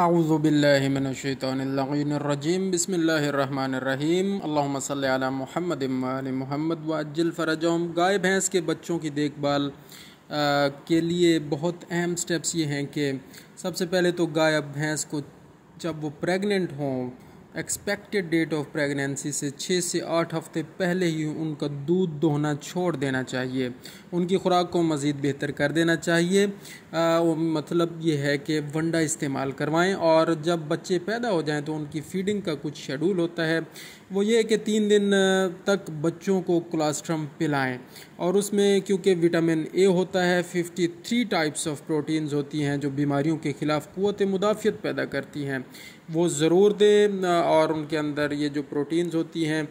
अज़ुबिल्लिनशैतरजीम बसमीम अल्लाम सल महमद महमद वजल फ़रजम गाय भैंस के बच्चों की देखभाल के लिए बहुत अहम स्टेप्स ये हैं कि सबसे पहले तो गाय अब भैंस को जब वो प्रेग्नेंट हों एक्सपेक्टेड डेट ऑफ प्रेगनेंसी से छः से आठ हफ्ते पहले ही उनका दूध दोहना छोड़ देना चाहिए उनकी खुराक को मज़ीद बेहतर कर देना चाहिए आ, मतलब ये है कि वंडा इस्तेमाल करवाएं और जब बच्चे पैदा हो जाएं तो उनकी फीडिंग का कुछ शेड्यूल होता है वो ये है कि तीन दिन तक बच्चों को कोलास्ट्रम पिलाएं और उसमें क्योंकि विटामिन ए होता है fifty three types of proteins होती हैं जो बीमारियों के ख़िलाफ़ क़वत मुदाफ़त पैदा करती हैं वो ज़रूर दें और उनके अंदर ये जो प्रोटीन्स होती हैं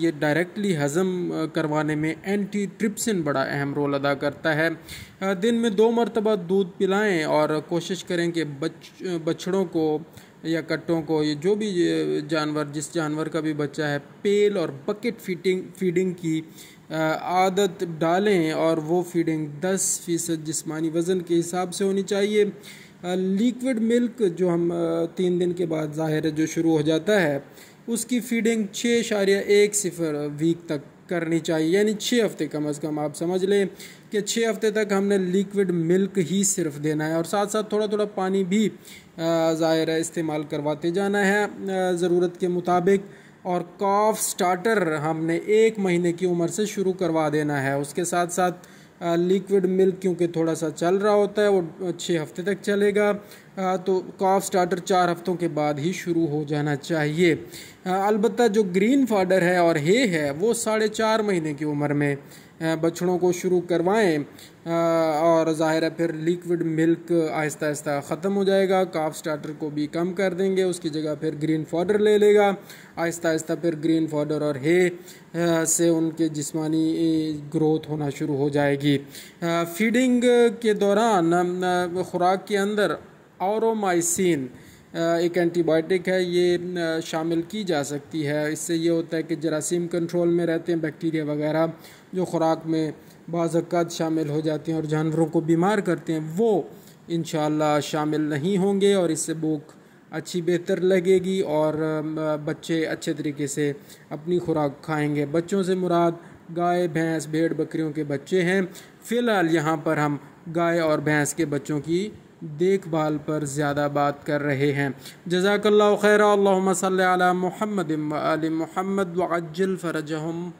ये डायरेक्टली हज़म करवाने में एंटी ट्रिप्सिन बड़ा अहम रोल अदा करता है दिन में दो मरतबा दूध पिलाएं और कोशिश करें कि बच बछड़ों को या कट्टों को ये जो भी जानवर जिस जानवर का भी बच्चा है पेल और बकेट फीडिंग फीडिंग की आदत डालें और वो फीडिंग 10 फ़ीसद जिसमानी वज़न के हिसाब से होनी चाहिए लिक्विड मिल्क जो हम तीन दिन के बाद ज़ाहिर जो शुरू हो जाता है उसकी फीडिंग छः इशारिया एक सिफर वीक तक करनी चाहिए यानी छः हफ्ते कम अज़ कम आप समझ लें कि छः हफ्ते तक हमने लिक्विड मिल्क ही सिर्फ देना है और साथ साथ थोड़ा थोड़ा पानी भी ज़ाहिर इस्तेमाल करवाते जाना है ज़रूरत के मुताबिक और कॉफ स्टार्टर हमने एक महीने की उम्र से शुरू करवा देना है उसके साथ साथ लिक्विड मिल्क क्योंकि थोड़ा सा चल रहा होता है वो छः हफ्ते तक चलेगा तो काफ स्टार्टर चार हफ्तों के बाद ही शुरू हो जाना चाहिए अलबत् जो ग्रीन फाडर है और हे है वो साढ़े चार महीने की उम्र में बछड़ों को शुरू करवाएं और ज़ाहिर है फिर लिक्विड मिल्क आहिस्ता आहिस्ता ख़त्म हो जाएगा काफ स्टार्टर को भी कम कर देंगे उसकी जगह फिर ग्रीन फाउडर ले लेगा आहिस्ता आहिस्ता फिर ग्रीन फाउडर और हे से उनके जिस्मानी ग्रोथ होना शुरू हो जाएगी फीडिंग के दौरान खुराक के अंदर माइसिन एक एंटीबायोटिक है ये शामिल की जा सकती है इससे ये होता है कि जरासीम कंट्रोल में रहते हैं बैक्टीरिया वगैरह जो खुराक में बाज़त शामिल हो जाते हैं और जानवरों को बीमार करते हैं वो इन शामिल नहीं होंगे और इससे भूख अच्छी बेहतर लगेगी और बच्चे अच्छे तरीके से अपनी खुराक खाएंगे बच्चों से मुराद गाय भैंस भेड़ बकरियों के बच्चे हैं फ़िलहाल यहाँ पर हम गाय और भैंस के बच्चों की देखभाल पर ज़्यादा बात कर रहे हैं जजाकल्ला खैर महमद महमद वज्जल फ़रजहम